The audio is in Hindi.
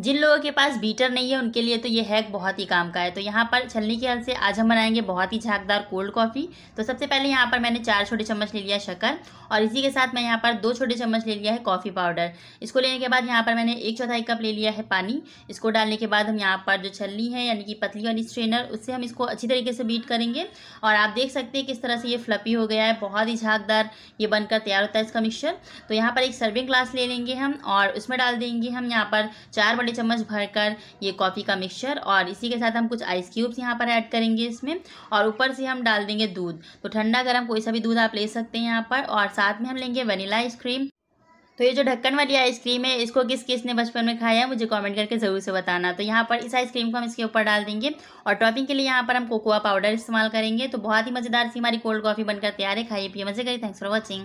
जिन लोगों के पास बीटर नहीं है उनके लिए तो ये हैक बहुत ही काम का है तो यहाँ पर छलनी के हल से आज हम बनाएंगे बहुत ही झाकदार कोल्ड कॉफ़ी तो सबसे पहले यहाँ पर मैंने चार छोटे चम्मच ले लिया शक्कर और इसी के साथ मैं यहाँ पर दो छोटे चम्मच ले लिया है कॉफ़ी पाउडर इसको लेने के बाद यहाँ पर मैंने एक चौथाई कप ले लिया है पानी इसको डालने के बाद हम यहाँ पर जो छलनी है यानी कि पतली वाली स्ट्रेनर उससे हम इसको अच्छी तरीके से बीट करेंगे और आप देख सकते हैं किस तरह से ये फ्लपी हो गया है बहुत ही झाकदार ये बनकर तैयार होता है इसका मिक्सचर तो यहाँ पर एक सर्विंग ग्लास ले लेंगे हम और उसमें डाल देंगे हम यहाँ पर चार बड़े चम्मच भरकर ये कॉफ़ी का मिक्सचर और इसी के साथ हम कुछ आइस क्यूब्स यहाँ पर ऐड करेंगे इसमें और ऊपर से हम डाल देंगे दूध तो ठंडा गर्म कोई सा भी दूध आप ले सकते हैं यहाँ पर और साथ में हम लेंगे वनीला आइसक्रीम तो ये जो ढक्कन वाली आइसक्रीम है इसको किस किस ने बचपन में खाया है मुझे कमेंट करके ज़रूर से बताना तो यहाँ पर इस आइसक्रीम को हम इसके ऊपर डाल देंगे और टॉपिंग के लिए यहाँ पर हम कोकोआ पाउडर इस्तेमाल करेंगे तो बहुत ही मज़ेदार सी हमारी कोल्ड कॉफ़ी बनकर तैयार है खाइए पिए मज़े करिए थैंक्स फॉर वॉचिंग